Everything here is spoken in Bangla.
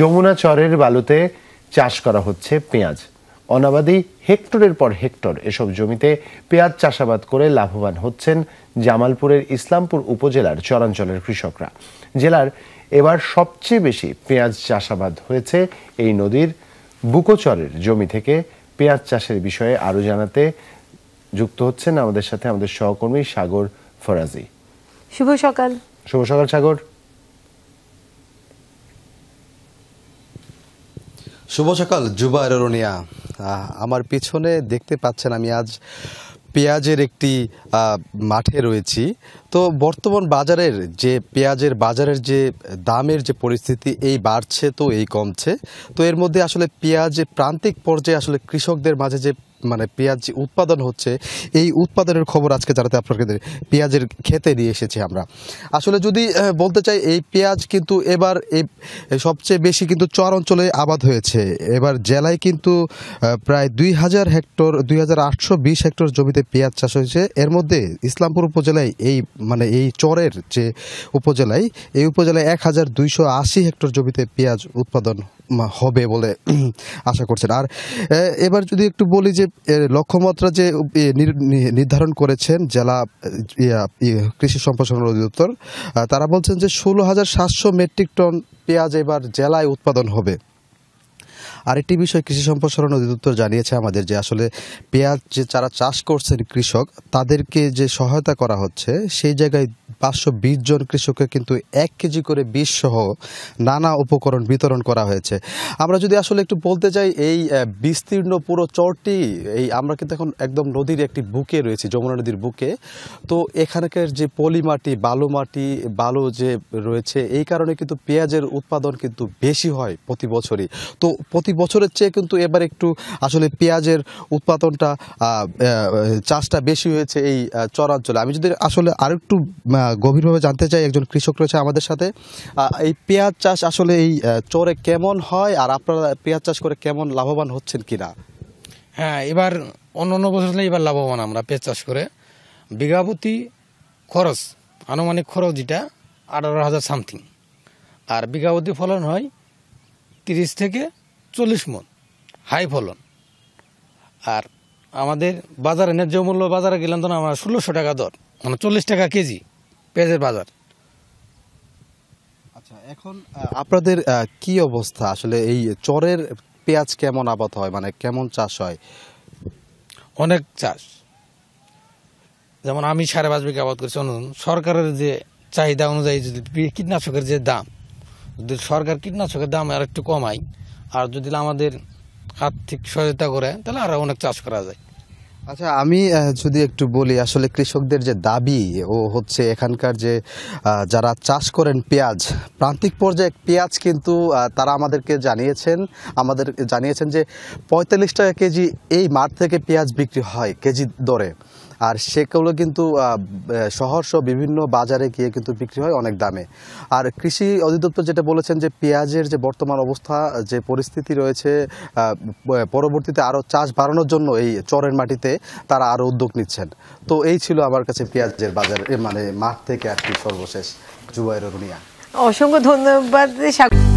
যমুনা চরের বালুতে চাষ করা হচ্ছে পেঁয়াজ অনাবাদি হেক্টরের পর হেক্টর এসব জমিতে পেঁয়াজ চাষাবাদ করে লাভবান হচ্ছেন জামালপুরের ইসলামপুর উপজেলার চরাঞ্চলের কৃষকরা জেলার এবার সবচেয়ে বেশি পেঁয়াজ চাষাবাদ হয়েছে এই নদীর বুকোচরের জমি থেকে পেঁয়াজ চাষের বিষয়ে আরও জানাতে যুক্ত হচ্ছেন আমাদের সাথে আমাদের সহকর্মী সাগর ফরাজি শুভ সকাল শুভ সকাল সাগর শুভ সকাল জুবা রনিয়া আমার পিছনে দেখতে পাচ্ছেন আমি আজ পেঁয়াজের একটি মাঠে রয়েছি তো বর্তমান বাজারের যে পেঁয়াজের বাজারের যে দামের যে পরিস্থিতি এই বাড়ছে তো এই কমছে তো এর মধ্যে আসলে পেঁয়াজ প্রান্তিক পর্যায়ে আসলে কৃষকদের মাঝে যে মানে পেঁয়াজ উৎপাদন হচ্ছে এই উৎপাদনের খবর আজকে জানাতে আপনাকে পেঁয়াজের খেতে নিয়ে এসেছি আমরা আসলে যদি বলতে চাই এই পেঁয়াজ কিন্তু এবার এই সবচেয়ে বেশি কিন্তু চর অঞ্চলে আবাদ হয়েছে এবার জেলায় কিন্তু প্রায় দুই হাজার হেক্টর দুই হাজার আটশো বিশ হেক্টর জমিতে পেঁয়াজ চাষ হয়েছে এর মধ্যে ইসলামপুর উপজেলায় এই মানে এই চরের যে উপজেলায় এই উপজেলায় এক হাজার দুইশো আশি হেক্টর জমিতে পেঁয়াজ উৎপাদন হবে বলে আশা করছেন আর এবার যদি একটু বলি যে লক্ষ্যমাত্রা যে নির্ধারণ করেছেন জেলা কৃষি সম্প্রসারণ অধিদপ্তর তারা বলছেন যে ষোলো হাজার সাতশো মেট্রিক টন পেঁয়াজ এবার জেলায় উৎপাদন হবে আরেকটি বিষয় কৃষি সম্প্রসারণ অধিদপ্তর জানিয়েছে আমাদের যে আসলে পেঁয়াজ যে যারা চাষ করছেন কৃষক তাদেরকে যে সহায়তা করা হচ্ছে সেই জায়গায় পাঁচশো বিশ জন কৃষককে কিন্তু এক কেজি করে বীজ সহ নানা উপকরণ বিতরণ করা হয়েছে আমরা যদি আসলে একটু বলতে চাই এই বিস্তীর্ণ পুরো চরটি এই আমরা কিন্তু এখন একদম নদীর একটি বুকে রয়েছি যমুনা নদীর বুকে তো এখানকার যে পলি মাটি বালু মাটি বালু যে রয়েছে এই কারণে কিন্তু পেঁয়াজের উৎপাদন কিন্তু বেশি হয় প্রতি বছরই তো প্রতি বছরের চেয়ে কিন্তু এবার একটু আসলে পেঁয়াজের উৎপাদনটা চাষটা বেশি হয়েছে এই চরাঞ্চলে আমি যদি আসলে আরেকটু গভীরভাবে জানতে চাই একজন কৃষক রয়েছে আমাদের সাথে এই পেঁয়াজ চাষ আসলে এই চরে কেমন হয় আর আপনারা পেঁয়াজ চাষ করে কেমন লাভবান হচ্ছেন কিনা হ্যাঁ এবার অন্য অন্য বছর এবার লাভবান আমরা পেঁয়াজ চাষ করে বিঘাপতি খরচ আনুমানিক খরচ যেটা আঠারো হাজার সামথিং আর বিঘাপতি ফলন হয় তিরিশ থেকে চল্লিশ মন হাই ফলন আর আমাদের বাজারে ন্যায্য মূল্য বাজারে গেলাম তো আমরা ষোলোশো টাকা দর মানে চল্লিশ টাকা কেজি পেঁয়াজের বাজার আচ্ছা এখন আপনাদের কি অবস্থা আসলে এই চরের পেঁয়াজ কেমন আবাদ হয় মানে কেমন চাষ হয় অনেক চাষ যেমন আমি সাড়ে পাঁচ বিঘা আবাদ করছি অনুন সরকারের যে চাহিদা অনুযায়ী যদি কীটনাশকের যে দাম যদি সরকার কীটনাশকের দাম আর একটু কমায় আর যদি আমাদের আর্থিক সহায়তা করে তাহলে আরও অনেক চাষ করা যায় আচ্ছা আমি যদি একটু বলি আসলে কৃষকদের যে দাবি ও হচ্ছে এখানকার যে যারা চাষ করেন পেঁয়াজ প্রান্তিক পর্যায়ে পেঁয়াজ কিন্তু তারা আমাদেরকে জানিয়েছেন আমাদের জানিয়েছেন যে পঁয়তাল্লিশ টাকা কেজি এই মাঠ থেকে পেঁয়াজ বিক্রি হয় কেজি দরে আর সেগুলো কিন্তু সহর্ষ সহ বিভিন্ন বাজারে গিয়ে কিন্তু বিক্রি হয় অনেক দামে আর কৃষি অধিদপ্তর যেটা বলেছেন যে পেঁয়াজের যে বর্তমান অবস্থা যে পরিস্থিতি রয়েছে পরবর্তীতে আরও চাষ বাড়ানোর জন্য এই চরের মাটিতে তারা আরও উদ্যোগ নিচ্ছেন তো এই ছিল আমার কাছে পেঁয়াজের বাজার মানে মাঠ থেকে আর কি সর্বশেষ জুবাইর রুনিয়া অসংখ্য ধন্যবাদ